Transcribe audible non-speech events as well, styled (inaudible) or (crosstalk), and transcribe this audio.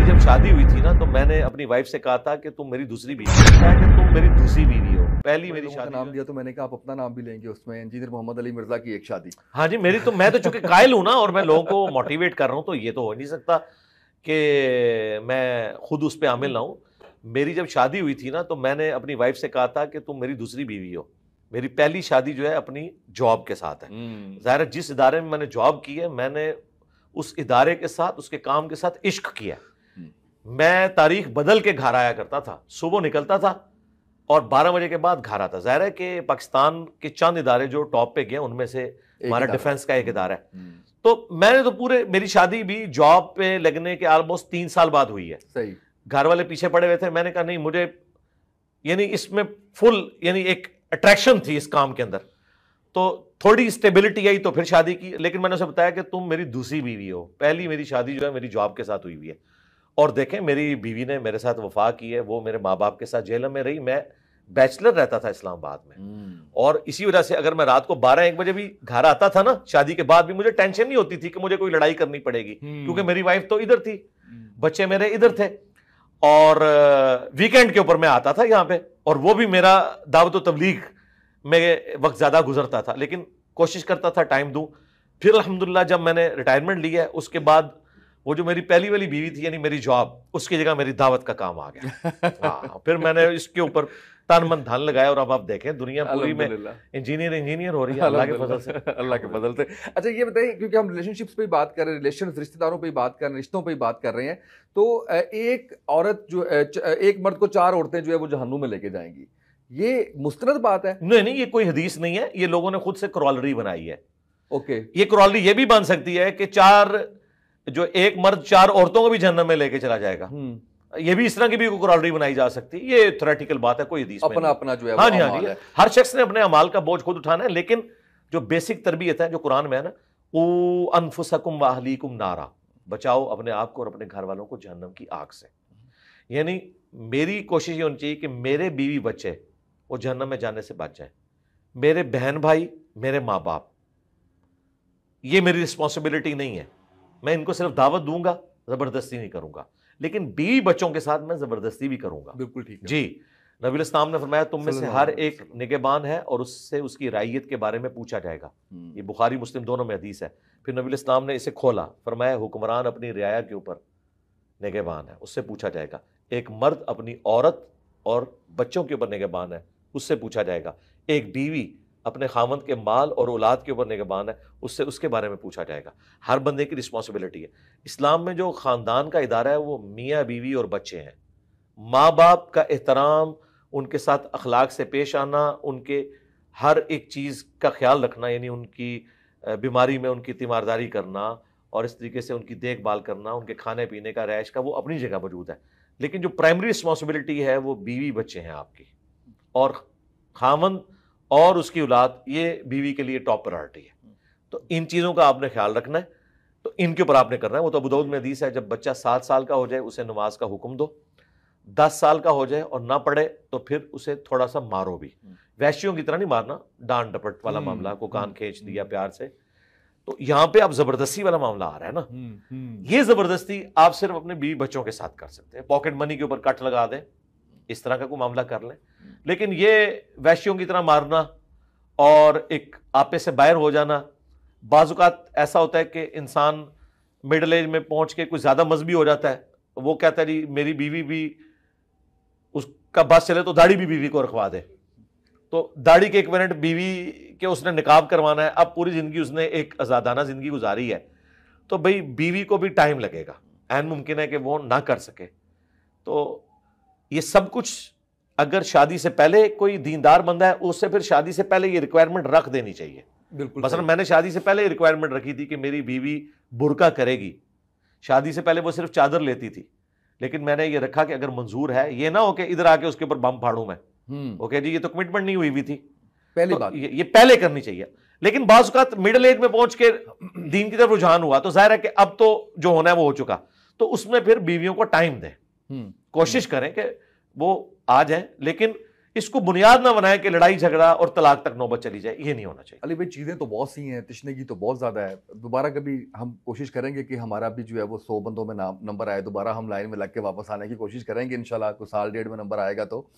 मेरी जब शादी हुई थी ना तो मैंने अपनी वाइफ से कहा था कि तुम मेरी दूसरी बीवी हो कि तुम मेरी दूसरी बीवी हो पहली मेरी शादी नाम दिया तो मैंने कहा आप अपना नाम भी लेंगे उसमें इंजीनियर मोहम्मद अली मिर्जा की एक शादी हाँ जी मेरी तो मैं तो चूंकि कायल हूँ ना और मैं लोगों को मोटिवेट कर रहा हूँ तो ये तो हो नहीं सकता कि मैं खुद उस पर आमिल ना हूँ मेरी जब शादी हुई थी ना तो मैंने अपनी वाइफ से कहा था कि तुम मेरी दूसरी बीवी हो मेरी पहली शादी जो है अपनी जॉब के साथ है हम्म। ज़ाहिर जिस इदारे में मैंने जॉब की है मैंने उस इदारे के साथ उसके काम के साथ इश्क किया है मैं तारीख बदल के घर आया करता था सुबह निकलता था और बारह बजे के बाद घर आता जाहिर है कि पाकिस्तान के चंद इदारे जो टॉप पे गए उनमें से हमारा डिफेंस का एक हम्म। इदारा है हम्म। तो मैंने तो पूरे मेरी शादी भी जॉब पे लगने के ऑलमोस्ट तीन साल बाद हुई है सही घर वाले पीछे पड़े हुए थे मैंने कहा नहीं मुझे यानी इसमें फुल यानी एक अट्रैक्शन थी इस काम के अंदर तो थोड़ी स्टेबिलिटी आई तो फिर शादी की लेकिन मैंने उसे बताया कि तुम मेरी दूसरी बीवी हो पहली मेरी शादी जो है मेरी जॉब के साथ हुई हुई है और देखें मेरी बीवी ने मेरे साथ वफा की है वो मेरे माँ बाप के साथ जेल में रही मैं बैचलर रहता था इस्लामाबाद में हम्म। और इसी वजह से अगर मैं रात को बारह एक बजे भी घर आता था ना शादी के बाद भी मुझे टेंशन नहीं होती थी कि मुझे कोई लड़ाई करनी पड़ेगी हम्म। क्योंकि मेरी वाइफ तो इधर थी हम्म। बच्चे मेरे इधर थे और वीकेंड के ऊपर मैं आता था यहाँ पे और वो भी मेरा दावत तबलीग में वक्त ज़्यादा गुजरता था लेकिन कोशिश करता था टाइम दूँ फिर अलहमदुल्ला जब मैंने रिटायरमेंट लिया है उसके बाद वो जो मेरी पहली वाली बीवी थी यानी मेरी जॉब उसकी जगह मेरी दावत का काम आ गया आ, (laughs) हाँ, फिर मैंने इसके ऊपर तन मन धन लगाया और अब आप देखें दुनिया पूरी में इंजीनियर इंजीनियर हो रही है अल्लाह के फजल से अल्लाह के फजल से अच्छा ये बताइए क्योंकि हम रिलेशनशिप्स पे बात कर रहे हैं रिलेशन रिश्तेदारों पे बात कर रहे हैं रिश्तों पे बात कर रहे हैं तो एक औरत जो एक मर्द को चार औरतें जो है वो जहनू में लेके जाएंगी ये मुस्तरद बात है नहीं नहीं ये कोई हदीस नहीं है ये लोगों ने खुद से क्रॉलरी बनाई है ओके ये क्रॉलरी ये भी बन सकती है कि चार जो एक मर्द चार औरतों को भी जन्म में लेके चला जाएगा हम्म। ये भी इस तरह की भी कुरालरी बनाई जा सकती है ये थोरेटिकल बात है कोई हदीस अपना अपना जो है हाँ जी हाँ जी हर शख्स ने अपने अमाल का बोझ खुद उठाना है लेकिन जो बेसिक तरबियत है जो कुरान में है ना ओ अनफुसकुम वाहलीकुम नारा बचाओ अपने आप को और अपने घर वालों को जहनम की आग से यानी मेरी कोशिश ये होनी चाहिए कि मेरे बीवी बच्चे वो जहनम में जाने से बच जाए मेरे बहन भाई मेरे माँ बाप ये मेरी रिस्पॉन्सिबिलिटी नहीं है मैं इनको सिर्फ दावत दूंगा ज़बरदस्ती नहीं करूंगा लेकिन बीवी बच्चों के साथ मैं ज़बरदस्ती भी करूंगा बिल्कुल ठीक जी नबी इस्लाम ने फरमाया तुम में से हर एक निगेबान है और उससे उसकी राइयत के बारे में पूछा जाएगा हम्म। ये बुखारी मुस्लिम दोनों में हदीस है फिर नबी इस्लाम ने इसे खोला फरमाया हुक्मरान अपनी रियाया के ऊपर निगेबान है उससे पूछा जाएगा एक मर्द अपनी औरत और बच्चों के ऊपर निगेबान है उससे पूछा जाएगा एक बीवी अपने खामंद के माल और औलाद के ऊपर निगबान है उससे उसके बारे में पूछा जाएगा हर बंदे की रिस्पॉन्सिबिलिटी है इस्लाम में जो ख़ानदान का इदारा है वो मियाँ बीवी और बच्चे हैं माँ बाप का एहतराम उनके साथ अखलाक से पेश आना उनके हर एक चीज़ का ख्याल रखना यानी उनकी बीमारी में उनकी तीमारदारी करना और इस तरीके से उनकी देखभाल करना उनके खाने पीने का रैश का वो अपनी जगह मौजूद है लेकिन जो प्राइमरी रिस्पॉन्सिबिलिटी है वो बीवी बच्चे हैं आपकी और खामंद और उसकी औलाद ये बीवी के लिए टॉप प्रायोरिटी है तो इन चीज़ों का आपने ख्याल रखना है तो इनके ऊपर आपने करना है वो तो अबूदाऊद में हदीस है जब बच्चा सात साल का हो जाए उसे नमाज का हुक्म दो दस साल का हो जाए और ना पढ़े तो फिर उसे थोड़ा सा मारो भी वैश्यों की तरह नहीं मारना डांट डपट वाला हम्म, मामला को कान हम्म, खींच हम्म। दिया प्यार से तो यहां पे आप जबरदस्ती वाला मामला आ रहा है ना ये जबरदस्ती आप सिर्फ अपने बीवी बच्चों के साथ कर सकते हैं पॉकेट मनी के ऊपर कट लगा दें इस तरह का कोई मामला कर लें लेकिन ये वैश्यों की तरह मारना और एक आपे से बाहर हो जाना बाजुकात ऐसा होता है कि इंसान मिडल एज में पहुंच के कुछ ज़्यादा मज़बी हो जाता है वो कहता है जी मेरी बीवी भी उसका बस चले तो दाढ़ी भी बीवी को रखवा दे तो दाढ़ी के एक मिनट बीवी के उसने निकाब करवाना है अब पूरी ज़िंदगी उसने एक आज़ादाना ज़िंदगी गुजारी है तो भाई बीवी को भी टाइम लगेगा एन मुमकिन है कि वो ना कर सके तो ये सब कुछ अगर शादी से पहले कोई दीनदार बंदा है उससे फिर शादी से पहले ये रिक्वायरमेंट रख देनी चाहिए बिल्कुल मसलन मैंने शादी से पहले रिक्वायरमेंट रखी थी कि मेरी बीवी बुरका करेगी शादी से पहले वो सिर्फ चादर लेती थी लेकिन मैंने ये रखा कि अगर मंजूर है ये ना हो कि इधर आके उसके ऊपर बम फाड़ू मैं हम्म। ओके जी ये तो कमिटमेंट नहीं हुई हुई थी पहले तो बात ये, ये पहले करनी चाहिए लेकिन बाज़ात मिडिल एज में पहुंच के दीन की तरफ रुझान हुआ तो जाहिर है कि अब तो जो होना है वो हो चुका तो उसमें फिर बीवियों को टाइम दें हम्म। कोशिश करें कि वो आ जाए लेकिन इसको बुनियाद ना बनाए कि लड़ाई झगड़ा और तलाक तक नौबत चली जाए ये नहीं होना चाहिए अली भाई चीज़ें तो बहुत सी हैं की तो बहुत ज़्यादा है दोबारा कभी हम कोशिश करेंगे कि हमारा भी जो है वो सौ बंदों में नाम नंबर आए दोबारा हम लाइन में लग के वापस आने की कोशिश करेंगे इन कुछ साल डेढ़ में नंबर आएगा तो